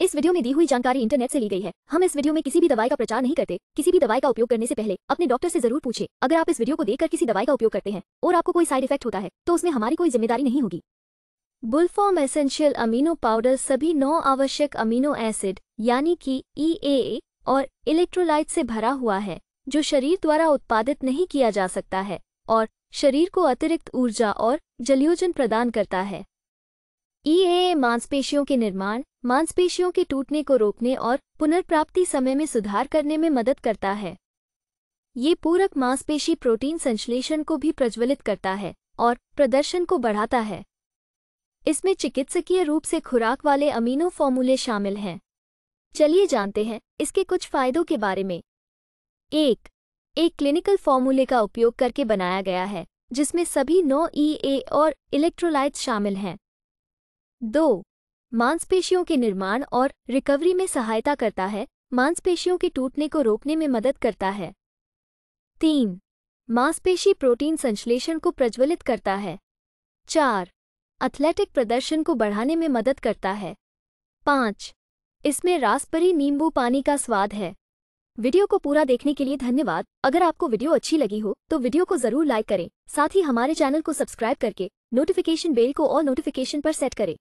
इस वीडियो में दी हुई जानकारी इंटरनेट से ली गई है हम इस वीडियो में किसी भी दवाई का प्रचार नहीं करते किसी भी दवाई का उपयोग करने से पहले अपने डॉक्टर से जरूर पूछे अगर आप इस वीडियो को देखकर किसी दवाई का उपयोग करते हैं और आपको कोई साइड इफेक्ट होता है तो उसमें हमारी कोई जिम्मेदारी नहीं होगी बुलफॉर्म एसेंशियल अमीनो पाउडर सभी नौ आवश्यक अमीनो एसिड यानी कि ई e और इलेक्ट्रोलाइट से भरा हुआ है जो शरीर द्वारा उत्पादित नहीं किया जा सकता है और शरीर को अतिरिक्त ऊर्जा और जलयोजन प्रदान करता है ई e मांसपेशियों के निर्माण मांसपेशियों के टूटने को रोकने और पुनर्प्राप्ति समय में सुधार करने में मदद करता है ये पूरक मांसपेशी प्रोटीन संश्लेषण को भी प्रज्वलित करता है और प्रदर्शन को बढ़ाता है इसमें चिकित्सकीय रूप से खुराक वाले अमीनो फॉर्मूले शामिल हैं चलिए जानते हैं इसके कुछ फायदों के बारे में एक एक क्लिनिकल फॉर्मूले का उपयोग करके बनाया गया है जिसमें सभी नौ ई e ए और इलेक्ट्रोलाइट्स शामिल हैं दो मांसपेशियों के निर्माण और रिकवरी में सहायता करता है मांसपेशियों के टूटने को रोकने में मदद करता है तीन मांसपेशी प्रोटीन संश्लेषण को प्रज्वलित करता है चार एथलेटिक प्रदर्शन को बढ़ाने में मदद करता है पाँच इसमें रासपरी नींबू पानी का स्वाद है वीडियो को पूरा देखने के लिए धन्यवाद अगर आपको वीडियो अच्छी लगी हो तो वीडियो को जरूर लाइक करें साथ ही हमारे चैनल को सब्सक्राइब करके नोटिफिकेशन बेल को और नोटिफिकेशन पर सेट करें